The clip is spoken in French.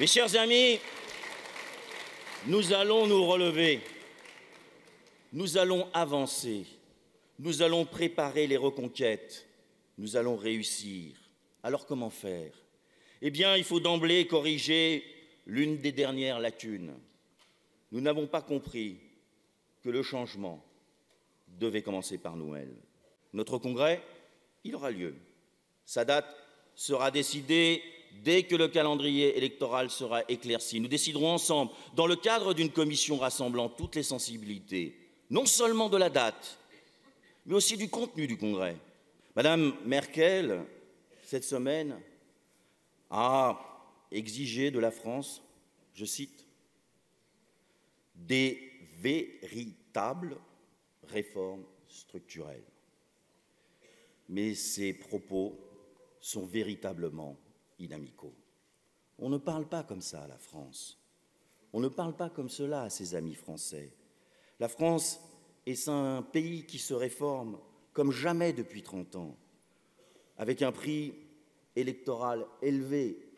Mes chers amis, nous allons nous relever, nous allons avancer, nous allons préparer les reconquêtes, nous allons réussir. Alors comment faire Eh bien, il faut d'emblée corriger l'une des dernières lacunes. Nous n'avons pas compris que le changement devait commencer par Noël. Notre congrès, il aura lieu. Sa date sera décidée dès que le calendrier électoral sera éclairci. Nous déciderons ensemble, dans le cadre d'une commission rassemblant toutes les sensibilités, non seulement de la date, mais aussi du contenu du Congrès. Madame Merkel, cette semaine, a exigé de la France, je cite, des véritables réformes structurelles. Mais ces propos sont véritablement on ne parle pas comme ça à la France. On ne parle pas comme cela à ses amis français. La France est un pays qui se réforme comme jamais depuis 30 ans, avec un prix électoral élevé